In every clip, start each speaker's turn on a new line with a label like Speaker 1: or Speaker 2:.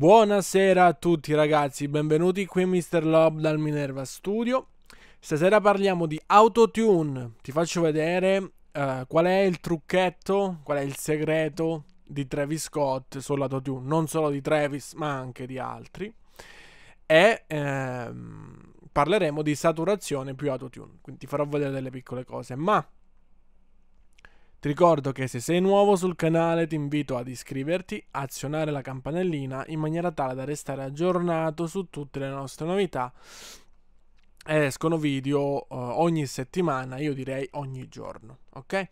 Speaker 1: Buonasera a tutti ragazzi, benvenuti qui Mr. Lob dal Minerva Studio. Stasera parliamo di autotune, ti faccio vedere uh, qual è il trucchetto, qual è il segreto di Travis Scott sull'autotune, non solo di Travis ma anche di altri. E ehm, parleremo di saturazione più autotune, quindi ti farò vedere delle piccole cose, ma ti ricordo che se sei nuovo sul canale ti invito ad iscriverti, azionare la campanellina in maniera tale da restare aggiornato su tutte le nostre novità. Escono video eh, ogni settimana, io direi ogni giorno, ok?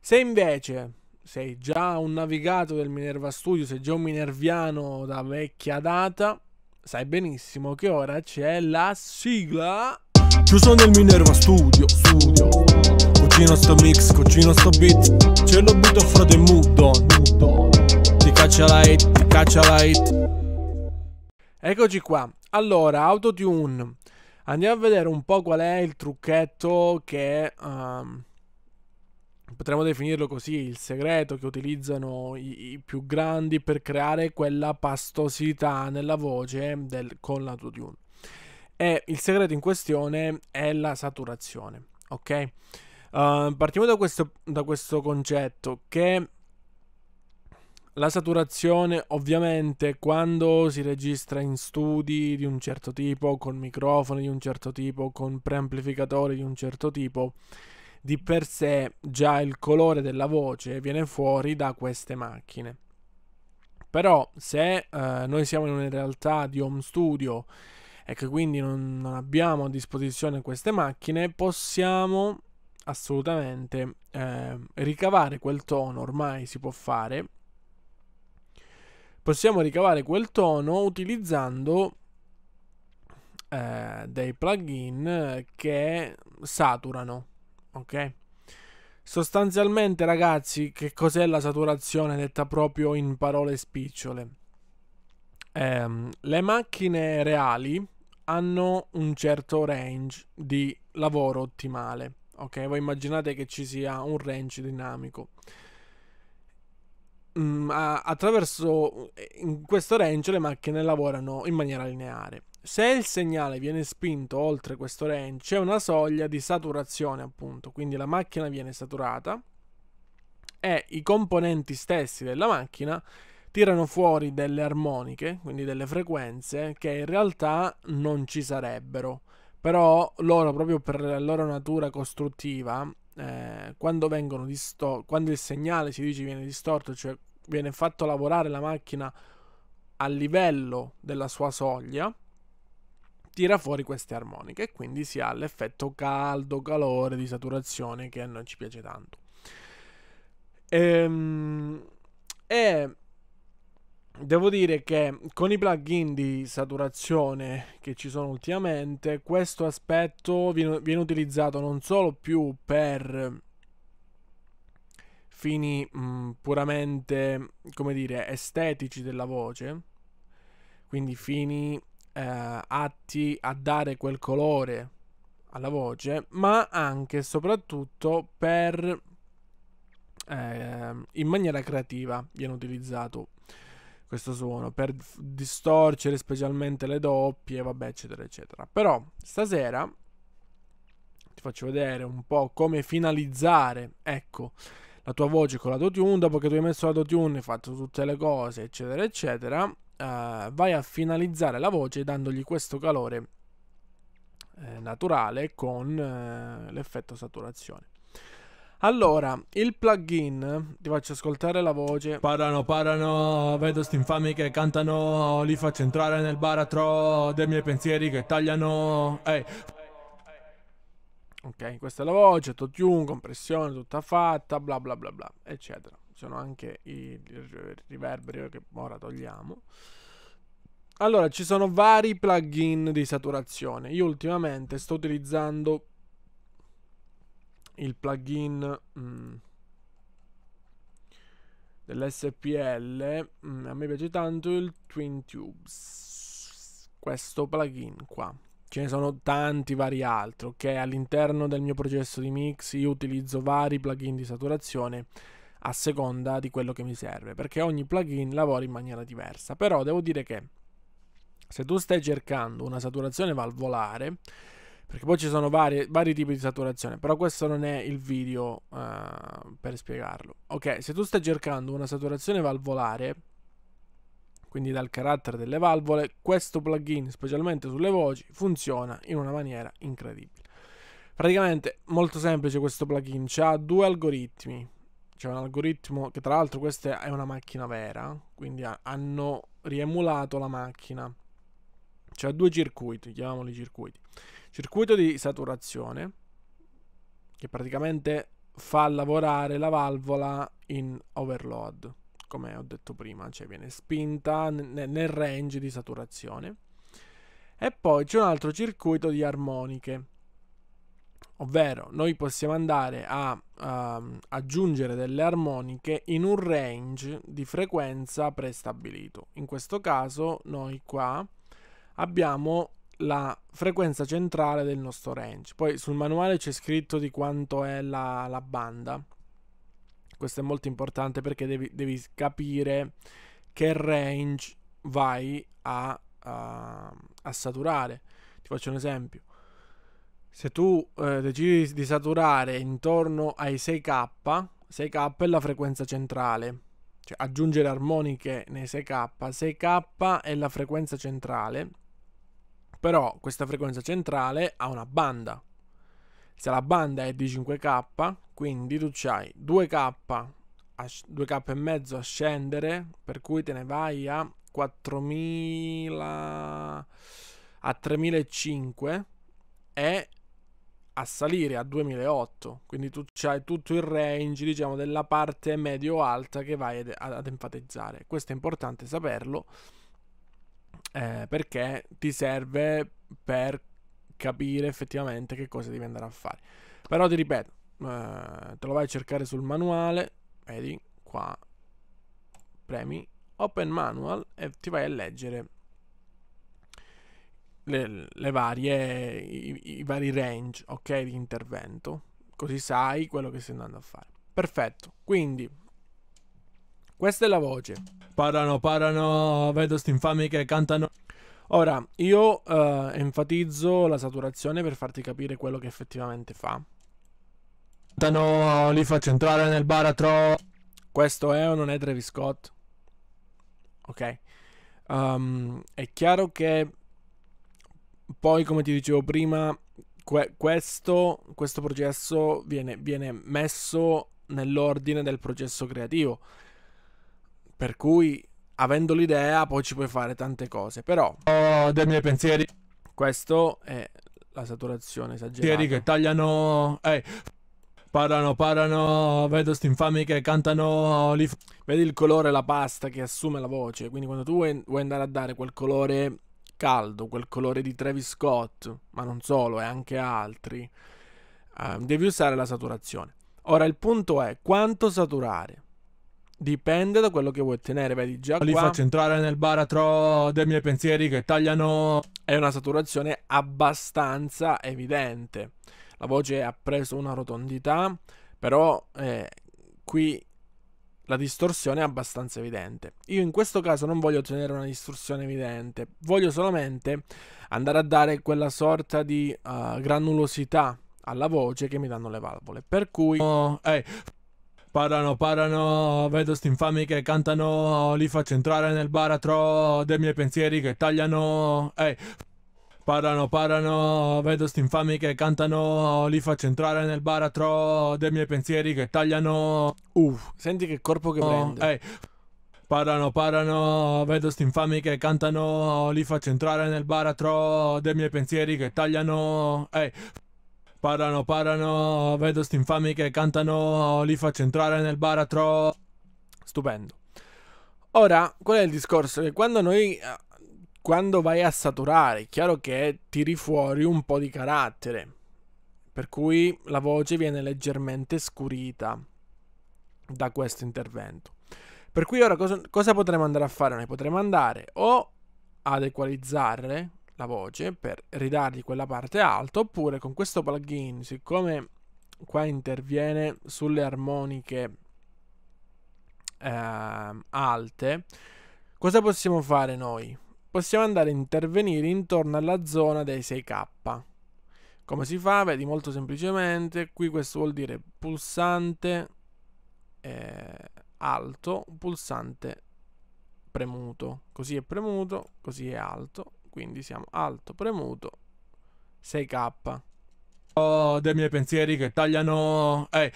Speaker 1: Se invece sei già un navigato del Minerva Studio, sei già un minerviano da vecchia data, sai benissimo che ora c'è la sigla. Chiuso nel Minerva Studio, studio cucino sto mix, cucino sto beat Ce lo butto frate mudo, nudo Ti caccia la hit, ti caccia la hit Eccoci qua, allora autotune Andiamo a vedere un po' qual è il trucchetto che... Um, potremmo definirlo così, il segreto che utilizzano i, i, più grandi per creare quella pastosità nella voce del, con l'autotune. E il segreto in questione è la saturazione, ok? Ehm, partiamo da questo, da questo concetto che la saturazione ovviamente quando si registra in studi di un certo tipo, con microfoni di un certo tipo, con preamplificatori di un certo tipo, di per sé già il colore della voce viene fuori da queste macchine. Però se eh, noi siamo in una realtà di home studio e che quindi non, non abbiamo a disposizione queste macchine, possiamo assolutamente eh, ricavare quel tono ormai si può fare possiamo ricavare quel tono utilizzando eh, dei plugin che saturano ok sostanzialmente ragazzi che cos'è la saturazione detta proprio in parole spicciole eh, le macchine reali hanno un certo range di lavoro ottimale ok? Voi immaginate che ci sia un range dinamico. Mm, attraverso eh, in questo range le macchine lavorano in maniera lineare. Se il segnale viene spinto oltre questo range c'è una soglia di saturazione, appunto, quindi la macchina viene saturata e i componenti stessi della macchina tirano fuori delle armoniche, quindi delle frequenze che in realtà non ci sarebbero. Però loro, proprio per la loro natura costruttiva, eh, quando, disto- quando il segnale si dice viene distorto, cioè viene fatto lavorare la macchina a livello della sua soglia, tira fuori queste armoniche e quindi si ha l'effetto caldo, calore, di saturazione che a noi ci piace tanto. Ehm, e devo dire che con i plugin di saturazione che ci sono ultimamente, questo aspetto viene, viene utilizzato non solo più per fini mh, mm, puramente, come dire, estetici della voce, quindi fini eh, atti a dare quel colore alla voce, ma anche e soprattutto per eh, in maniera creativa viene utilizzato questo suono per distorcere specialmente le doppie, vabbè, eccetera, eccetera. Però stasera ti faccio vedere un po' come finalizzare, ecco, la tua voce con l'autotune, dopo che tu hai messo l'autotune, hai fatto tutte le cose, eccetera, eccetera, eh, vai a finalizzare la voce dandogli questo calore eh, naturale con eh, l'effetto saturazione. Allora, il plugin, ti faccio ascoltare la voce. Parano, parano, vedo infami che cantano, li faccio entrare nel baratro dei miei pensieri che tagliano. Ehi. Ok, questa è la voce, autotune, compressione tutta fatta, bla bla bla bla, eccetera. Ci sono anche i riverberi che ora togliamo. Allora, ci sono vari plugin di saturazione. Io ultimamente sto utilizzando il plugin mm, dell'SPL mm, a me piace tanto il Twin Tubes questo plugin qua ce ne sono tanti vari altri ok all'interno del mio processo di mix io utilizzo vari plugin di saturazione a seconda di quello che mi serve perché ogni plugin lavora in maniera diversa però devo dire che se tu stai cercando una saturazione valvolare perché poi ci sono varie, vari tipi di saturazione, però questo non è il video uh, per spiegarlo. Ok, se tu stai cercando una saturazione valvolare, quindi dal carattere delle valvole, questo plugin, specialmente sulle voci, funziona in una maniera incredibile. Praticamente molto semplice questo plugin, ha due algoritmi. C'è un algoritmo che tra l'altro questa è una macchina vera, quindi hanno riemulato la macchina. C'è due circuiti, chiamiamoli circuiti circuito di saturazione che praticamente fa lavorare la valvola in overload, come ho detto prima, cioè viene spinta nel range di saturazione. E poi c'è un altro circuito di armoniche, ovvero noi possiamo andare a uh, aggiungere delle armoniche in un range di frequenza prestabilito. In questo caso noi qua abbiamo la frequenza centrale del nostro range. Poi sul manuale c'è scritto di quanto è la, la banda. Questo è molto importante perché devi, devi capire che range vai a, a, a, saturare. Ti faccio un esempio. Se tu eh, decidi di saturare intorno ai 6K, 6K è la frequenza centrale. Cioè aggiungere armoniche nei 6K, 6K è la frequenza centrale però questa frequenza centrale ha una banda. Se la banda è di 5K, quindi tu hai 2K, 2K e mezzo a scendere, per cui te ne vai a 4000 a 3005 e a salire a 2008 quindi tu hai tutto il range diciamo della parte medio alta che vai ad, ad enfatizzare questo è importante saperlo eh, perché ti serve per capire effettivamente che cosa devi andare a fare. Però ti ripeto, eh, te lo vai a cercare sul manuale, vedi qua, premi Open Manual e ti vai a leggere le, le varie, i, i, vari range, ok, di intervento. Così sai quello che stai andando a fare. Perfetto, quindi questa è la voce. Parano, parano, vedo infami che cantano. Ora, io uh, enfatizzo la saturazione per farti capire quello che effettivamente fa. Cantano, li faccio entrare nel baratro. Questo è o non è Travis Scott? Ok. Um, è chiaro che poi, come ti dicevo prima, que questo, questo, processo viene, viene messo nell'ordine del processo creativo. Per cui, avendo l'idea, poi ci puoi fare tante cose. Però... Oh, dei miei pensieri. Questo è la saturazione esagerata. Pensieri che tagliano... Ehi... Parano, parano, vedo sti infami che cantano lì. Vedi il colore, la pasta che assume la voce. Quindi quando tu vuoi andare a dare quel colore caldo, quel colore di Travis Scott, ma non solo, e eh, anche altri, eh, devi usare la saturazione. Ora il punto è quanto saturare. Dipende da quello che vuoi ottenere, vedi già Qua... Li faccio entrare nel baratro dei miei pensieri che tagliano... È una saturazione abbastanza evidente. La voce ha preso una rotondità, però eh, qui la distorsione è abbastanza evidente. Io in questo caso non voglio ottenere una distorsione evidente, voglio solamente andare a dare quella sorta di uh, granulosità alla voce che mi danno le valvole. Per cui... Oh, hey Parano, parano, vedo sti infami che cantano, li faccio entrare nel baratro dei miei pensieri che tagliano. Ehi, parano, parano, vedo sti infami che cantano, li faccio entrare nel baratro dei miei pensieri che tagliano. Uff, senti che corpo che prende. Ehi. Parano, parano, vedo sti infami che cantano, li faccio entrare nel baratro dei miei pensieri che tagliano. Ehi. Parano, parano, vedo sti infami che cantano, li faccio entrare nel baratro. Stupendo. Ora, qual è il discorso? Che quando noi eh, quando vai a saturare, è chiaro che tiri fuori un po' di carattere, per cui la voce viene leggermente scurita da questo intervento. Per cui ora cosa, cosa potremmo andare a fare? Noi potremmo andare o ad equalizzare la voce per ridargli quella parte alta oppure con questo plugin siccome qua interviene sulle armoniche eh, alte cosa possiamo fare noi? possiamo andare a intervenire intorno alla zona dei 6k come si fa? vedi molto semplicemente qui questo vuol dire pulsante eh, alto pulsante premuto così è premuto così è alto quindi siamo alto premuto 6k. Oh, dei miei pensieri che tagliano. Ehi, hey.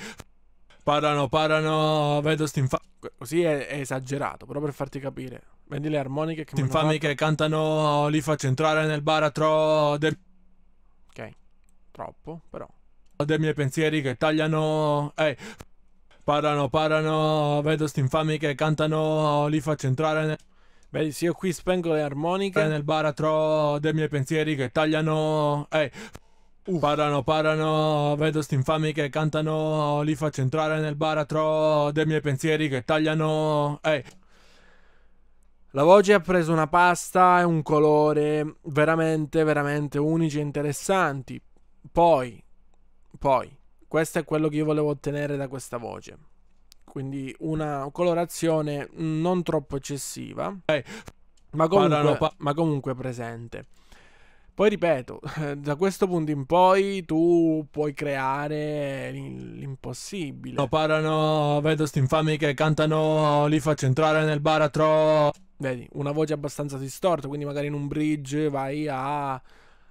Speaker 1: parano, parano. Vedo st'infame. Così è, è, esagerato, però per farti capire. Vedi le armoniche che. Infami che cantano. Li faccio entrare nel baratro. Del... Ok, troppo, però. Ho dei miei pensieri che tagliano. Ehi, hey. parano, parano. Vedo st'infami che cantano. Li faccio entrare nel. Vedi, se io qui spengo le armoniche. E nel baratro dei miei pensieri che tagliano. Ehi. Uh. Parano, parano, vedo infami che cantano. Li faccio entrare nel baratro dei miei pensieri che tagliano. Ehi. La voce ha preso una pasta e un colore veramente, veramente unici e interessanti. Poi, poi, questo è quello che io volevo ottenere da questa voce quindi una colorazione non troppo eccessiva, eh, ma, comunque, pa- ma comunque presente. Poi ripeto, da questo punto in poi tu puoi creare l'impossibile. No, parano, vedo sti infami che cantano, li faccio entrare nel baratro. Vedi, una voce abbastanza distorta, quindi magari in un bridge vai a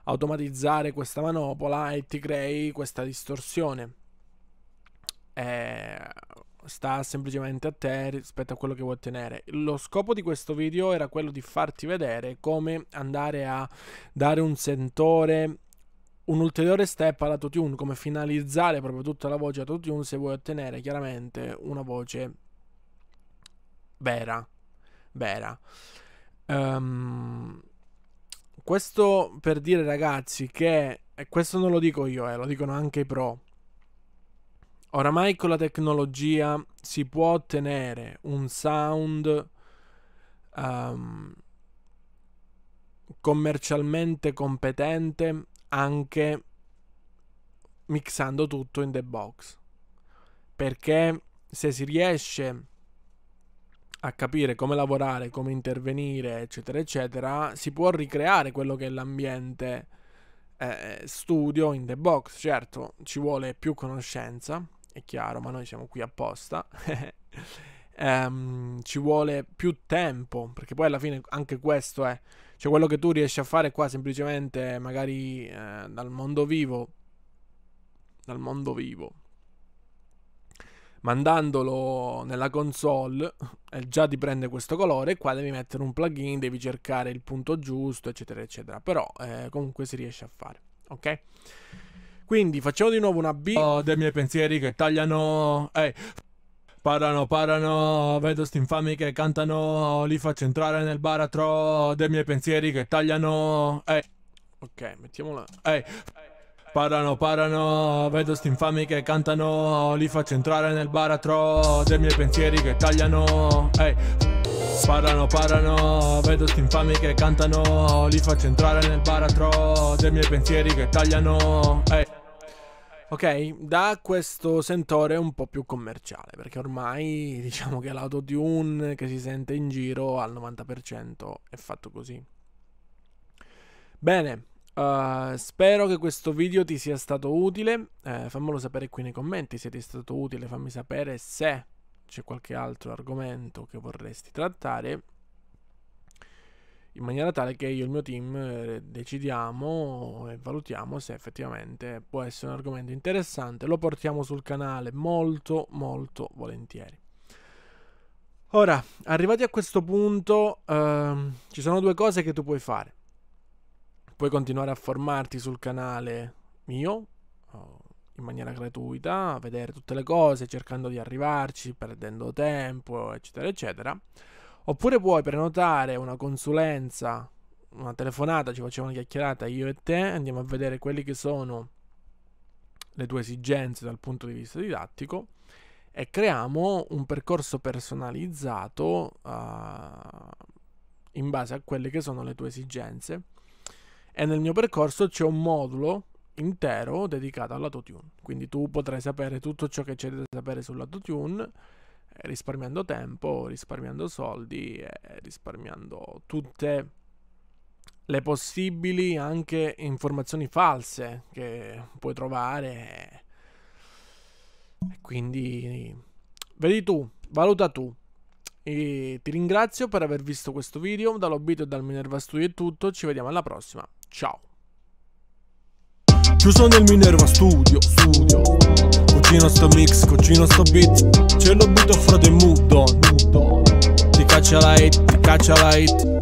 Speaker 1: automatizzare questa manopola e ti crei questa distorsione. E eh, sta semplicemente a te rispetto a quello che vuoi ottenere. Lo scopo di questo video era quello di farti vedere come andare a dare un sentore un ulteriore step alla tune, come finalizzare proprio tutta la voce tune se vuoi ottenere chiaramente una voce vera. vera. Um, questo per dire ragazzi che, e questo non lo dico io, eh, lo dicono anche i pro, oramai con la tecnologia si può ottenere un sound um, commercialmente competente anche mixando tutto in the box perché se si riesce a capire come lavorare, come intervenire, eccetera, eccetera, si può ricreare quello che è l'ambiente eh, studio in the box. Certo, ci vuole più conoscenza, è chiaro, ma noi siamo qui apposta. um, ci vuole più tempo, perché poi alla fine anche questo è, cioè quello che tu riesci a fare qua semplicemente magari eh, dal mondo vivo, dal mondo vivo, mandandolo nella console eh, già ti prende questo colore qua devi mettere un plugin devi cercare il punto giusto eccetera eccetera però eh, comunque si riesce a fare ok quindi facciamo di nuovo una B oh, dei miei pensieri che tagliano. Ehi. Parano, parano, vedo sti infami che cantano, li faccio entrare nel baratro dei miei pensieri che tagliano. Ehi. Ok, mettiamola. Ehi. Parano, parano, vedo sti infami che cantano, li faccio entrare nel baratro dei miei pensieri che tagliano. Ehi. Parano, parano, vedo sti infami che cantano Li faccio entrare nel baratro dei miei pensieri che tagliano hey. Eh. Ok, da questo sentore un po' più commerciale, perché ormai diciamo che l'autotune che si sente in giro al 90% è fatto così. Bene, Uh, spero che questo video ti sia stato utile. Eh, fammelo sapere qui nei commenti se ti è stato utile. Fammi sapere se c'è qualche altro argomento che vorresti trattare in maniera tale che io e il mio team eh, decidiamo e valutiamo se effettivamente può essere un argomento interessante. Lo portiamo sul canale molto molto volentieri. Ora, arrivati a questo punto, ehm, ci sono due cose che tu puoi fare. Puoi continuare a formarti sul canale mio, in maniera gratuita, vedere tutte le cose, cercando di arrivarci, perdendo tempo, eccetera, eccetera. Oppure puoi prenotare una consulenza, una telefonata, ci facciamo una chiacchierata io e te, andiamo a vedere quelle che sono le tue esigenze dal punto di vista didattico e creiamo un percorso personalizzato uh, in base a quelle che sono le tue esigenze. E nel mio percorso c'è un modulo intero dedicato all'autotune. Quindi tu potrai sapere tutto ciò che c'è da sapere sull'autotune eh, risparmiando tempo, risparmiando soldi e eh, risparmiando tutte le possibili anche informazioni false che puoi trovare. quindi vedi tu, valuta tu. E ti ringrazio per aver visto questo video, dall'Obito e dal Minerva Studio è tutto, ci vediamo alla prossima. Ciao! Chiuso nel Minerva Studio, studio Cucino sto mix, cucino sto beat Ce lo butto frate mudo, nudo Ti caccia la hit, ti caccia la hit